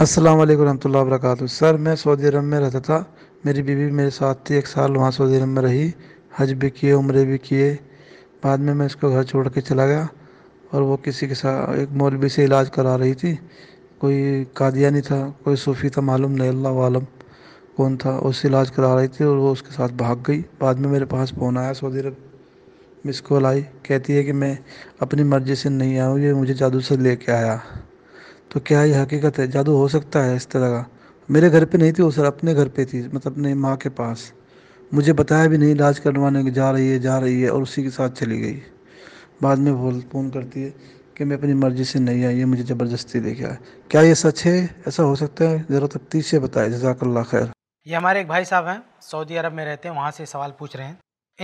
अस्सलाम वालेकुम रहमतुल्लाहि वबरकातुहू सर मैं सऊदी अरब में रहता था मेरी बीवी मेरे साथ थी एक साल वहाँ सऊदी अरब में रही हज भी किए उम्र भी किए बाद में मैं उसको घर छोड़ के चला गया और वो किसी के साथ एक मौलवी से इलाज करा रही थी कोई कादिया नहीं था कोई सूफ़ी था मालूम नहीं अल्लाह वालम कौन था उससे इलाज करा रही थी और वो उसके साथ भाग गई बाद में मेरे पास फ़ोन आया सऊदी अरब मिस कॉल आई कहती है कि मैं अपनी मर्ज़ी से नहीं आया ये मुझे जादू से ले कर आया तो क्या ये हकीकत है जादू हो सकता है इस तरह का मेरे घर पे नहीं थी वो सर अपने घर पे थी मतलब अपने माँ के पास मुझे बताया भी नहीं इलाज करवाने की जा रही है जा रही है और उसी के साथ चली गई बाद में बोल फोन करती है कि मैं अपनी मर्ज़ी से नहीं आई ये मुझे ज़बरदस्ती देखा है क्या ये सच है ऐसा हो सकता है ज़रा तफ्तीश से बताए जजाकल्ला खैर ये हमारे एक भाई साहब हैं सऊदी अरब में रहते हैं वहाँ से सवाल पूछ रहे हैं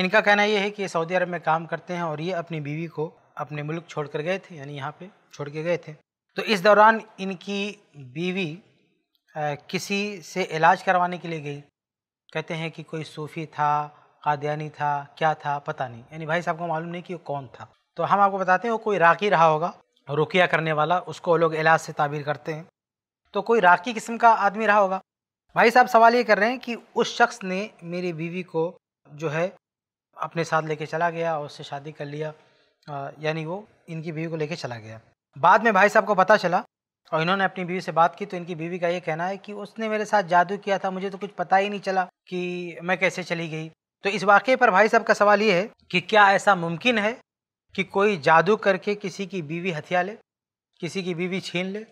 इनका कहना ये है कि ये सऊदी अरब में काम करते हैं और ये अपनी बीवी को अपने मुल्क छोड़ कर गए थे यानी यहाँ पे छोड़ के गए थे तो इस दौरान इनकी बीवी आ, किसी से इलाज करवाने के लिए गई कहते हैं कि कोई सूफ़ी था कादयानी था क्या था पता नहीं यानी भाई साहब को मालूम नहीं कि वो कौन था तो हम आपको बताते हैं वो कोई राखी रहा होगा रुकिया करने वाला उसको वो लोग इलाज से ताबीर करते हैं तो कोई राखी किस्म का आदमी रहा होगा भाई साहब सवाल ये कर रहे हैं कि उस शख्स ने मेरी बीवी को जो है अपने साथ लेके चला गया और उससे शादी कर लिया यानी वो इनकी बीवी को लेके चला गया बाद में भाई साहब को पता चला और इन्होंने अपनी बीवी से बात की तो इनकी बीवी का ये कहना है कि उसने मेरे साथ जादू किया था मुझे तो कुछ पता ही नहीं चला कि मैं कैसे चली गई तो इस वाक़े पर भाई साहब का सवाल ये है कि क्या ऐसा मुमकिन है कि कोई जादू करके किसी की बीवी हथिया ले किसी की बीवी छीन ले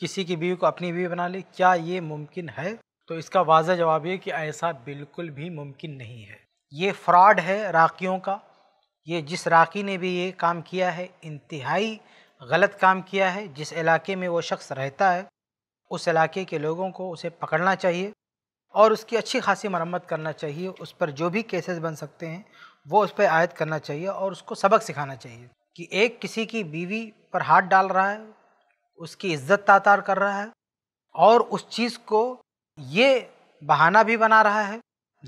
किसी की बीवी को अपनी बीवी बना ले क्या ये मुमकिन है तो इसका वाजह जवाब ये कि ऐसा बिल्कुल भी मुमकिन नहीं है ये फ्रॉड है राखियों का ये जिस राखी ने भी ये काम किया है इंतहाई गलत काम किया है जिस इलाके में वो शख्स रहता है उस इलाके के लोगों को उसे पकड़ना चाहिए और उसकी अच्छी खासी मरम्मत करना चाहिए उस पर जो भी केसेस बन सकते हैं वो उस पर आयद करना चाहिए और उसको सबक सिखाना चाहिए कि एक किसी की बीवी पर हाथ डाल रहा है उसकी इज्जत तातार कर रहा है और उस चीज़ को ये बहाना भी बना रहा है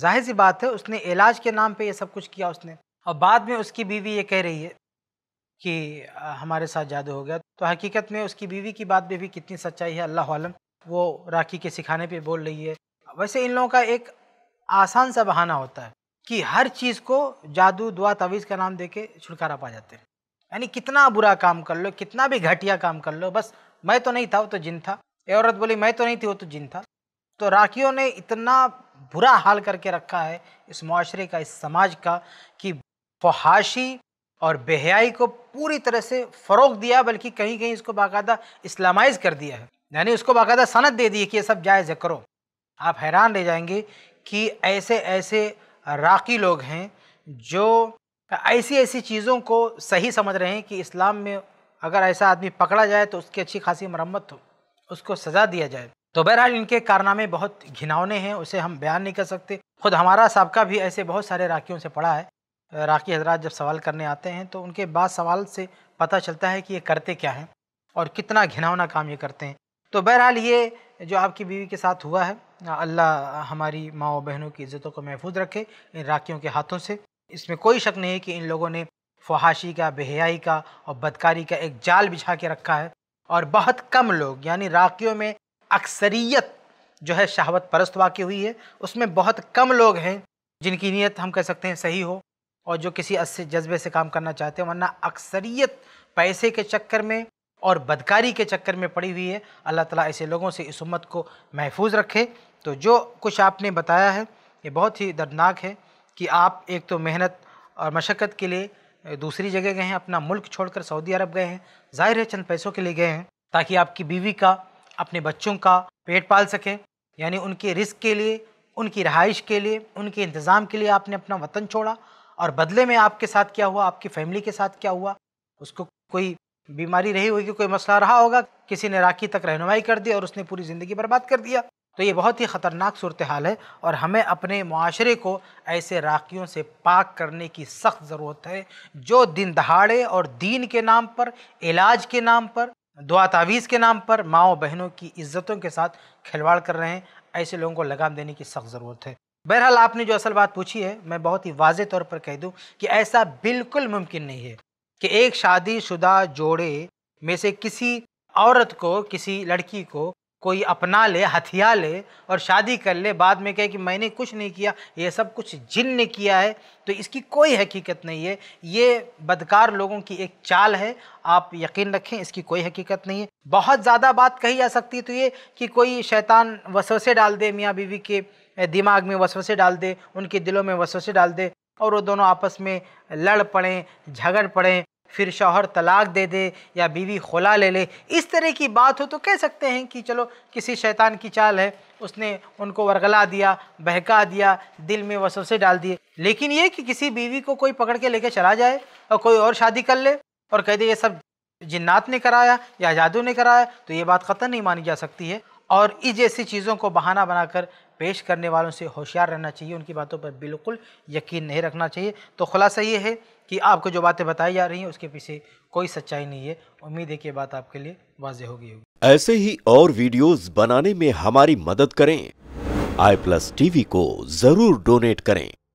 जाहिर सी बात है उसने इलाज के नाम पे ये सब कुछ किया उसने और बाद में उसकी बीवी ये कह रही है कि हमारे साथ जादू हो गया तो हकीकत में उसकी बीवी की बात भी कितनी सच्चाई है अल्लाह आलम वो राखी के सिखाने पे बोल रही है वैसे इन लोगों का एक आसान सा बहाना होता है कि हर चीज़ को जादू दुआ तवीज़ का नाम दे के छुटकारा पा जाते हैं यानी कितना बुरा काम कर लो कितना भी घटिया काम कर लो बस मैं तो नहीं था वो तो जिन था ये औरत बोली मैं तो नहीं थी वो तो जिन था तो राखियों ने इतना बुरा हाल करके रखा है इस माशरे का इस समाज का कि फहाशी और बेहयाई को पूरी तरह से फ़रोग दिया बल्कि कहीं कहीं इसको बाकायदा इस्लामाइज़ कर दिया है यानी उसको बाकायदा सनत दे दी है कि ये सब जायज़ करो आप हैरान रह जाएंगे कि ऐसे ऐसे राकी लोग हैं जो ऐसी ऐसी चीज़ों को सही समझ रहे हैं कि इस्लाम में अगर ऐसा आदमी पकड़ा जाए तो उसकी अच्छी खासी मरम्मत हो उसको सज़ा दिया जाए तो बहरहाल इनके कारनामे बहुत घिनौने हैं उसे हम बयान नहीं कर सकते खुद हमारा सबका भी ऐसे बहुत सारे राखियों से पड़ा है राखी हजरात जब सवाल करने आते हैं तो उनके बाद सवाल से पता चलता है कि ये करते क्या हैं और कितना घिनौना काम ये करते हैं तो बहरहाल ये जो आपकी बीवी के साथ हुआ है अल्लाह हमारी माँ और बहनों की इज़्ज़तों को महफूज रखे इन राखियों के हाथों से इसमें कोई शक नहीं है कि इन लोगों ने फहाशी का बेहयाई का और बदकारी का एक जाल बिछा के रखा है और बहुत कम लोग यानी राखियों में अक्सरियत जो है शहावत परस्त वाक़ हुई है उसमें बहुत कम लोग हैं जिनकी नीयत हम कह सकते हैं सही हो और जो किसी अस्से जज्बे से काम करना चाहते हैं वरना अक्सरियत पैसे के चक्कर में और बदकारी के चक्कर में पड़ी हुई है अल्लाह ताला ऐसे लोगों से इस उम्मत को महफूज रखे तो जो कुछ आपने बताया है ये बहुत ही दर्दनाक है कि आप एक तो मेहनत और मशक्क़त के लिए दूसरी जगह गए हैं अपना मुल्क छोड़कर सऊदी अरब गए हैं जाहिर है चंद पैसों के लिए गए हैं ताकि आपकी बीवी का अपने बच्चों का पेट पाल सकें यानी उनके रिस्क के लिए उनकी रहाइश के लिए उनके इंतज़ाम के लिए आपने अपना वतन छोड़ा और बदले में आपके साथ क्या हुआ आपकी फैमिली के साथ क्या हुआ उसको कोई बीमारी रही होगी कोई मसला रहा होगा किसी ने राखी तक रहनुमाई कर दी और उसने पूरी ज़िंदगी बर्बाद कर दिया तो ये बहुत ही ख़तरनाक सूरत हाल है और हमें अपने माशरे को ऐसे राखियों से पाक करने की सख्त ज़रूरत है जो दिन दहाड़े और दीन के नाम पर इलाज के नाम पर दुआ तावीज़ के नाम पर माओ बहनों की इज़्ज़तों के साथ खिलवाड़ कर रहे हैं ऐसे लोगों को लगाम देने की सख्त ज़रूरत है बहरहाल आपने जो असल बात पूछी है मैं बहुत ही वाज तौर पर कह दूँ कि ऐसा बिल्कुल मुमकिन नहीं है कि एक शादीशुदा जोड़े में से किसी औरत को किसी लड़की को कोई अपना ले हथिया ले और शादी कर ले बाद में कहे कि मैंने कुछ नहीं किया ये सब कुछ जिन ने किया है तो इसकी कोई हकीकत नहीं है ये बदकार लोगों की एक चाल है आप यकीन रखें इसकी कोई हकीकत नहीं है बहुत ज़्यादा बात कही जा सकती तो ये कि कोई शैतान वसोसे डाल दे मियाँ बीवी के दिमाग में वसवसे डाल दे उनके दिलों में वसवसे डाल दे और वो दोनों आपस में लड़ पड़ें झगड़ पड़ें फिर शौहर तलाक दे दे या बीवी खोला ले ले इस तरह की बात हो तो कह सकते हैं कि चलो किसी शैतान की चाल है उसने उनको वरगला दिया बहका दिया दिल में वसवसे डाल दिए लेकिन ये कि किसी बीवी को कोई पकड़ के लेके चला जाए और कोई और शादी कर ले और कह दे ये सब जिन्नात ने कराया या जादू ने कराया तो ये बात ख़त्म नहीं मानी जा सकती है और इस जैसी चीज़ों को बहाना बनाकर पेश करने वालों से होशियार रहना चाहिए उनकी बातों पर बिल्कुल यकीन नहीं रखना चाहिए तो खुलासा ये है कि आपको जो बातें बताई जा रही हैं उसके पीछे कोई सच्चाई नहीं है उम्मीद है कि बात आपके लिए वाज होगी होगी ऐसे ही और वीडियोस बनाने में हमारी मदद करें आई प्लस टीवी को जरूर डोनेट करें